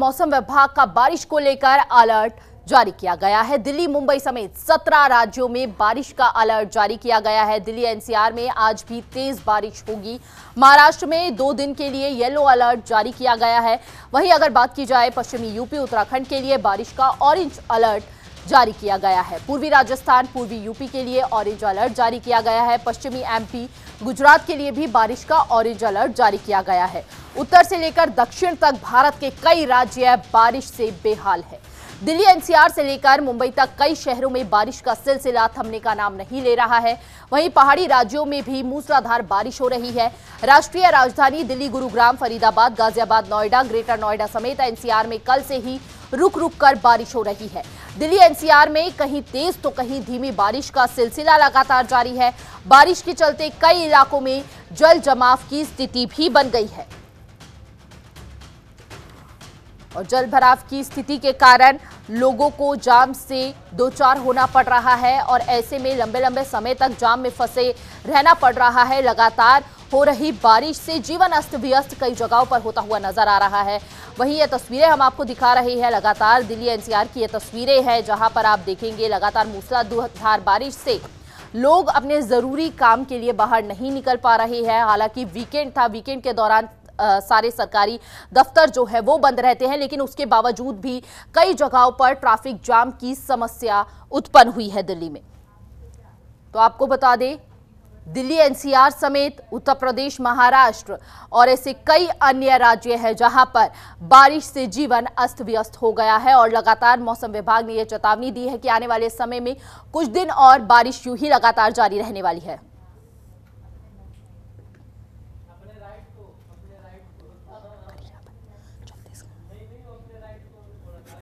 मौसम विभाग का बारिश को लेकर अलर्ट जारी किया गया है दिल्ली मुंबई समेत सत्रह राज्यों में बारिश का अलर्ट जारी किया गया है दिल्ली एनसीआर में आज भी तेज बारिश होगी महाराष्ट्र में दो दिन के लिए येलो अलर्ट जारी किया गया है वहीं अगर बात की जाए पश्चिमी यूपी उत्तराखंड के लिए बारिश का ऑरेंज अलर्ट जारी किया गया है पूर्वी राजस्थान पूर्वी यूपी के लिए ऑरेंज अलर्ट जारी किया गया है पश्चिमी एमपी गुजरात के लिए भी बारिश का ऑरेंज अलर्ट जारी किया गया है उत्तर से लेकर दक्षिण तक भारत के कई राज्य बारिश से बेहाल है दिल्ली एनसीआर से लेकर मुंबई तक कई शहरों में बारिश का सिलसिला थमने का नाम नहीं ले रहा है वहीं पहाड़ी राज्यों में भी मूसलाधार बारिश हो रही है राष्ट्रीय राजधानी दिल्ली गुरुग्राम फरीदाबाद गाजियाबाद नोएडा ग्रेटर नोएडा समेत एनसीआर में कल से ही रुक रुक कर बारिश हो रही है दिल्ली एनसीआर में कहीं तेज तो कहीं धीमी बारिश का सिलसिला लगातार जारी है बारिश के चलते कई इलाकों में जल जमाव की स्थिति भी बन गई है और जल भराव की स्थिति के कारण लोगों को जाम से दो चार होना पड़ रहा है और ऐसे में लंबे लंबे समय तक जाम में फंसे रहना पड़ रहा है लगातार हो रही बारिश से जीवन अस्त व्यस्त कई जगहों पर होता हुआ नजर आ रहा है वहीं ये तस्वीरें हम आपको दिखा रहे हैं लगातार दिल्ली एनसीआर की ये तस्वीरें हैं जहां पर आप देखेंगे लगातार मूसलाधार बारिश से लोग अपने ज़रूरी काम के लिए बाहर नहीं निकल पा रहे हैं हालांकि वीकेंड था वीकेंड के दौरान सारे सरकारी दफ्तर जो है वो बंद रहते हैं लेकिन उसके बावजूद भी कई जगहों पर ट्रैफिक जाम की समस्या उत्पन्न हुई है दिल्ली में तो आपको बता दें दिल्ली एनसीआर समेत उत्तर प्रदेश महाराष्ट्र और ऐसे कई अन्य राज्य हैं जहां पर बारिश से जीवन अस्त व्यस्त हो गया है और लगातार मौसम विभाग ने यह चेतावनी दी है कि आने वाले समय में कुछ दिन और बारिश यूं ही लगातार जारी रहने वाली है